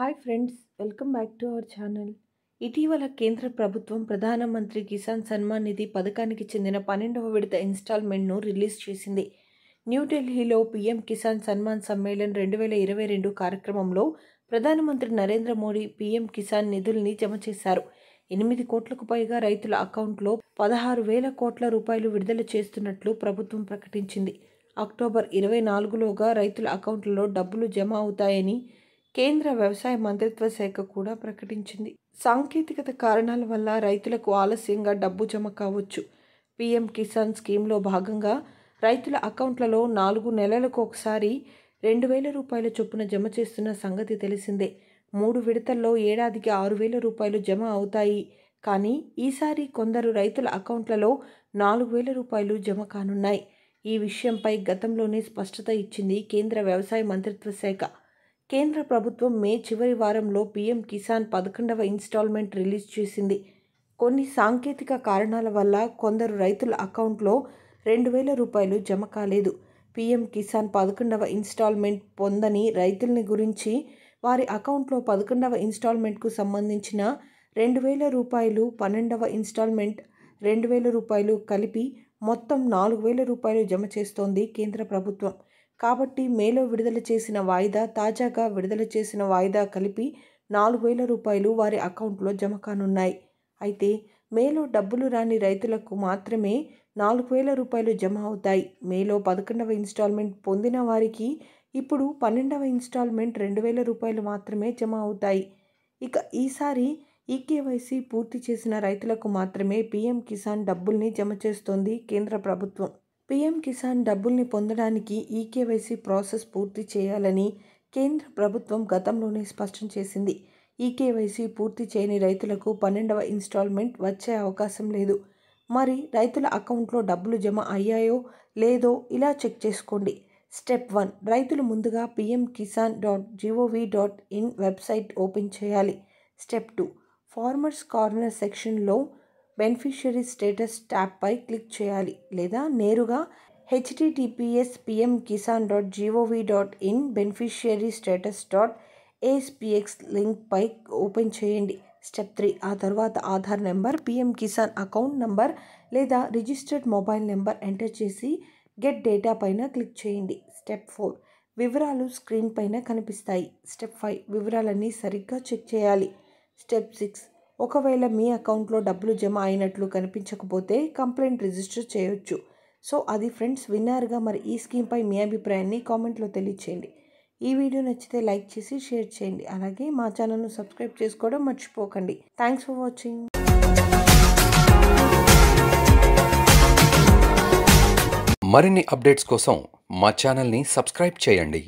hi friends welcome back to our channel ఇటీవల కేంద్ర ప్రభుత్వం ప్రధానమంత్రి కిసాన్ సన్మాన్ నిధి పథకానికి చెందిన పన్నెండవ విడత ఇన్స్టాల్మెంట్ను రిలీజ్ చేసింది న్యూఢిల్లీలో పీఎం కిసాన్ సన్మాన్ సమ్మేళన్ రెండు వేల ఇరవై రెండు కార్యక్రమంలో ప్రధానమంత్రి నరేంద్ర మోడీ పీఎం కిసాన్ నిధుల్ని జమ చేశారు ఎనిమిది కోట్లకు పైగా రైతుల అకౌంట్లో పదహారు వేల కోట్ల రూపాయలు విడుదల చేస్తున్నట్లు ప్రభుత్వం ప్రకటించింది అక్టోబర్ ఇరవై నాలుగులోగా రైతుల అకౌంట్లలో డబ్బులు జమ అవుతాయని కేంద్ర వ్యవసాయ మంత్రిత్వ శాఖ కూడా ప్రకటించింది సాంకేతికత కారణాల వల్ల రైతులకు ఆలస్యంగా డబ్బు జమ కావచ్చు పీఎం కిసాన్ స్కీమ్లో భాగంగా రైతుల అకౌంట్లలో నాలుగు నెలలకు ఒకసారి రెండు వేల రూపాయల చొప్పున జమ చేస్తున్న సంగతి తెలిసిందే మూడు విడతల్లో ఏడాదికి ఆరు వేల రూపాయలు జమ అవుతాయి కానీ ఈసారి కొందరు రైతుల అకౌంట్లలో నాలుగు వేల రూపాయలు జమ కానున్నాయి ఈ విషయంపై గతంలోనే స్పష్టత ఇచ్చింది కేంద్ర వ్యవసాయ మంత్రిత్వ శాఖ కేంద్ర ప్రభుత్వం మే చివరి వారంలో పీఎం కిసాన్ పదకొండవ ఇన్స్టాల్మెంట్ రిలీజ్ చేసింది కొన్ని సాంకేతిక కారణాల వల్ల కొందరు రైతుల అకౌంట్లో రెండు వేల రూపాయలు జమ కాలేదు పీఎం కిసాన్ పదకొండవ ఇన్స్టాల్మెంట్ పొందని రైతుల్ని గురించి వారి అకౌంట్లో పదకొండవ ఇన్స్టాల్మెంట్కు సంబంధించిన రెండు వేల రూపాయలు పన్నెండవ ఇన్స్టాల్మెంట్ రెండు వేల రూపాయలు కలిపి మొత్తం నాలుగు వేల రూపాయలు జమ చేస్తోంది కేంద్ర ప్రభుత్వం కాబట్టి మేలో విడుదల చేసిన వాయిదా తాజాగా విడుదల చేసిన వాయిదా కలిపి నాలుగు వేల రూపాయలు వారి అకౌంట్లో జమ కానున్నాయి అయితే మేలో డబ్బులు రాని రైతులకు మాత్రమే నాలుగు వేల రూపాయలు జమ అవుతాయి మేలో పదకొండవ ఇన్స్టాల్మెంట్ పొందిన వారికి ఇప్పుడు పన్నెండవ ఇన్స్టాల్మెంట్ రెండు వేల రూపాయలు మాత్రమే జమ అవుతాయి ఇక ఈసారి ఈకేవైసీ పూర్తి చేసిన రైతులకు మాత్రమే పీఎం కిసాన్ డబ్బుల్ని జమ చేస్తోంది కేంద్ర ప్రభుత్వం పీఎం కిసాన్ డబ్బుల్ని పొందడానికి ఈకేవైసీ ప్రాసెస్ పూర్తి చేయాలని కేంద్ర ప్రభుత్వం గతంలోనే స్పష్టం చేసింది ఈకేవైసీ పూర్తి చేయని రైతులకు పన్నెండవ ఇన్స్టాల్మెంట్ వచ్చే అవకాశం లేదు మరి రైతుల అకౌంట్లో డబ్బులు జమ అయ్యాయో లేదో ఇలా చెక్ చేసుకోండి స్టెప్ వన్ రైతులు ముందుగా PM Kisan dot GOV dot in website open చేయాలి స్టెప్ టూ ఫార్మర్స్ కార్నర్ సెక్షన్లో బెనిఫిషియరీ స్టేటస్ ట్యాబ్పై క్లిక్ చేయాలి లేదా నేరుగా HTTPS PM Kisan dot GOV dot in beneficiary status dot ASPX లింక్పై ఓపెన్ చేయండి స్టెప్ త్రీ ఆ తర్వాత Aadhaar number PM Kisan account number లేదా రిజిస్టర్డ్ మొబైల్ నెంబర్ ఎంటర్ చేసి గెట్ డేటా పైన క్లిక్ చేయండి స్టెప్ ఫోర్ వివరాలు స్క్రీన్ పైన కనిపిస్తాయి స్టెప్ ఫైవ్ వివరాలన్నీ సరిగ్గా చెక్ చేయాలి స్టెప్ సిక్స్ ఒకవేళ మీ అకౌంట్లో డబ్బులు జమ అయినట్లు కనిపించకపోతే కంప్లైంట్ రిజిస్టర్ చేయొచ్చు సో అది ఫ్రెండ్స్ విన్నారుగా మరి ఈ స్కీమ్పై మీ అభిప్రాయాన్ని కామెంట్లో తెలియచేయండి ఈ వీడియో నచ్చితే లైక్ చేసి షేర్ చేయండి అలాగే మా ఛానల్ను సబ్స్క్రైబ్ చేసుకోవడం మర్చిపోకండి థ్యాంక్స్ ఫర్ వాచింగ్ మరిన్ని అప్డేట్స్ కోసం మా ఛానల్ని సబ్స్క్రైబ్ చేయండి